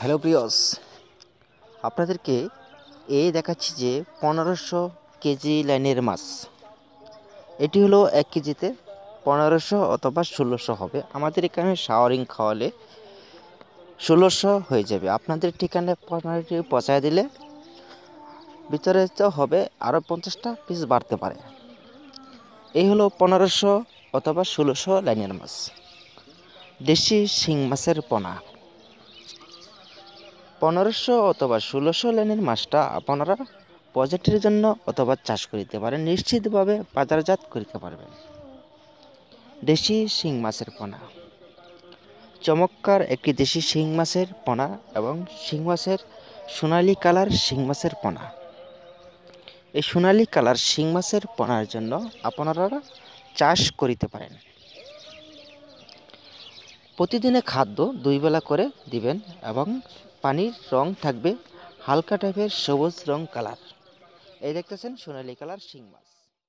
hello প্রিয়স আপনাদেরকে এ দেখাচ্ছি যে পনেরোশো কেজি লাইনের মাছ এটি হলো এক কেজিতে পনেরোশো অথবা ষোলোশো হবে আমাদের এখানে শাওয়ারিং খাওয়ালে ষোলোশো হয়ে যাবে আপনাদের ঠিকানায় পনেরোটি পচায় দিলে ভিতরে তো হবে আরও পঞ্চাশটা পিস বাড়তে পারে এই হলো পনেরোশো অথবা ষোলোশো লাইনের মাছ দেশি শিং মাছের পোনা পনেরোশো অথবা ষোলোশো লেনের মাছটা আপনারা প্রজেক্টের জন্য অথবা চাষ করিতে পারেন নিশ্চিতভাবে বাজারজাত করিতে পারবেন দেশি শিং মাছের পোনা চমৎকার একটি দেশি শিং মাছের পোনা এবং শিং মাছের সোনালি কালার শিং মাছের পোনা এই সোনালি কালার শিং মাছের পোনার জন্য আপনারা চাষ করিতে পারেন প্রতিদিনে খাদ্য দুই বেলা করে দিবেন এবং পানির রং থাকবে হালকা টাইপের সবুজ রং কালার এই দেখতেছেন সোনালি কালার শিং মাছ